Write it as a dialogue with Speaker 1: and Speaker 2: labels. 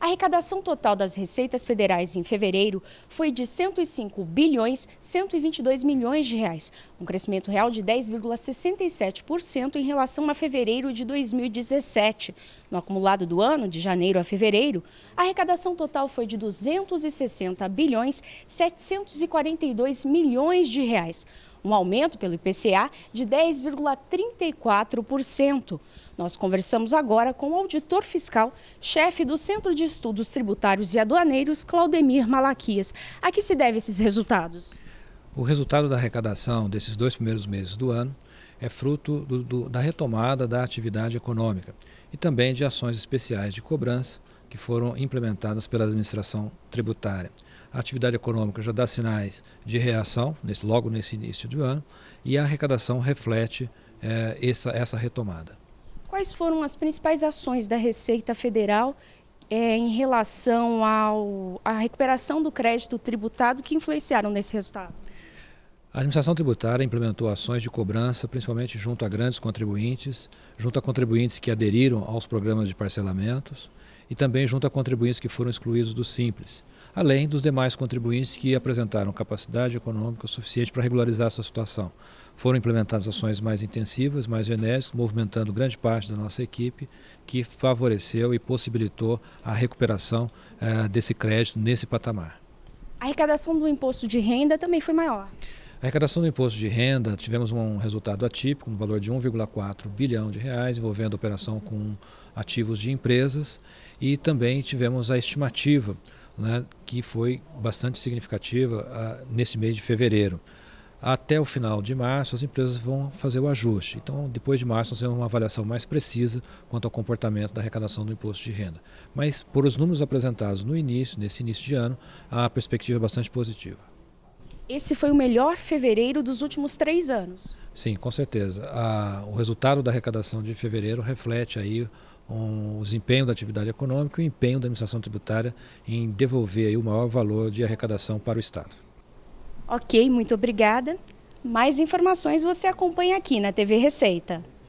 Speaker 1: A arrecadação total das receitas federais em fevereiro foi de 105 bilhões 122 milhões de reais, um crescimento real de 10,67% em relação a fevereiro de 2017. No acumulado do ano, de janeiro a fevereiro, a arrecadação total foi de 260 bilhões 742 milhões de reais um aumento pelo IPCA de 10,34%. Nós conversamos agora com o auditor fiscal, chefe do Centro de Estudos Tributários e Aduaneiros, Claudemir Malaquias. A que se deve esses resultados?
Speaker 2: O resultado da arrecadação desses dois primeiros meses do ano é fruto do, do, da retomada da atividade econômica e também de ações especiais de cobrança que foram implementadas pela administração tributária a atividade econômica já dá sinais de reação nesse, logo nesse início do ano e a arrecadação reflete é, essa, essa retomada.
Speaker 1: Quais foram as principais ações da Receita Federal é, em relação ao, à recuperação do crédito tributado que influenciaram nesse resultado?
Speaker 2: A administração tributária implementou ações de cobrança, principalmente junto a grandes contribuintes, junto a contribuintes que aderiram aos programas de parcelamentos e também junto a contribuintes que foram excluídos do Simples, além dos demais contribuintes que apresentaram capacidade econômica suficiente para regularizar sua situação. Foram implementadas ações mais intensivas, mais genéricas, movimentando grande parte da nossa equipe, que favoreceu e possibilitou a recuperação eh, desse crédito nesse patamar.
Speaker 1: A arrecadação do imposto de renda também foi maior.
Speaker 2: A arrecadação do imposto de renda, tivemos um resultado atípico, no valor de 1,4 bilhão de reais, envolvendo a operação com ativos de empresas e também tivemos a estimativa, né, que foi bastante significativa ah, nesse mês de fevereiro. Até o final de março, as empresas vão fazer o ajuste. Então, depois de março, nós temos uma avaliação mais precisa quanto ao comportamento da arrecadação do imposto de renda. Mas, por os números apresentados no início, nesse início de ano, a perspectiva é bastante positiva
Speaker 1: esse foi o melhor fevereiro dos últimos três anos.
Speaker 2: Sim, com certeza. A, ah, o resultado da arrecadação de fevereiro reflete aí um, os empenhos da atividade econômica e o empenho da administração tributária em devolver aí, o maior valor de arrecadação para o Estado.
Speaker 1: Ok, muito obrigada. Mais informações você acompanha aqui na TV Receita.